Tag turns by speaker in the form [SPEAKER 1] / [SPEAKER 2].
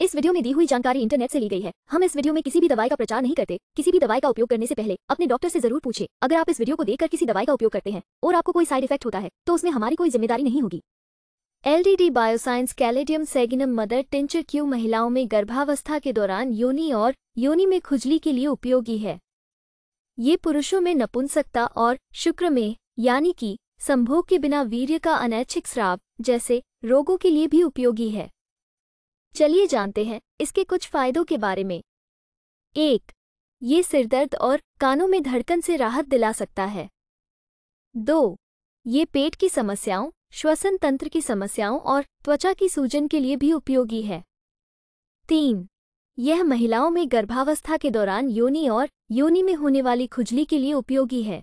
[SPEAKER 1] इस वीडियो में दी हुई जानकारी इंटरनेट से ली गई है हम इस वीडियो में किसी भी दवाई का प्रचार नहीं करते किसी भी दवाई का उपयोग करने से पहले अपने डॉक्टर से जरूर पूछे अगर आप इस वीडियो को देखकर किसी दवाई का उपयोग करते हैं और आपको कोई साइड इफेक्ट होता है तो उसमें हमारी कोई जिम्मेदारी नहीं होगी LDD Bioscience caladium seguinum mother tincture Q महिलाओं में गर्भावस्था के दौरान योनि और योनि में खुजली के लिए उपयोगी है ये पुरुषों में नपुंसकता और शुक्र में यानी कि संभोग के बिना वीर्य का अनैच्छिक श्राव जैसे रोगों के लिए भी उपयोगी है चलिए जानते हैं इसके कुछ फायदों के बारे में एक ये सिरदर्द और कानों में धड़कन से राहत दिला सकता है दो ये पेट की समस्याओं श्वसन तंत्र की समस्याओं और त्वचा की सूजन के लिए भी उपयोगी है तीन यह महिलाओं में गर्भावस्था के दौरान योनि और योनि में होने वाली खुजली के लिए उपयोगी है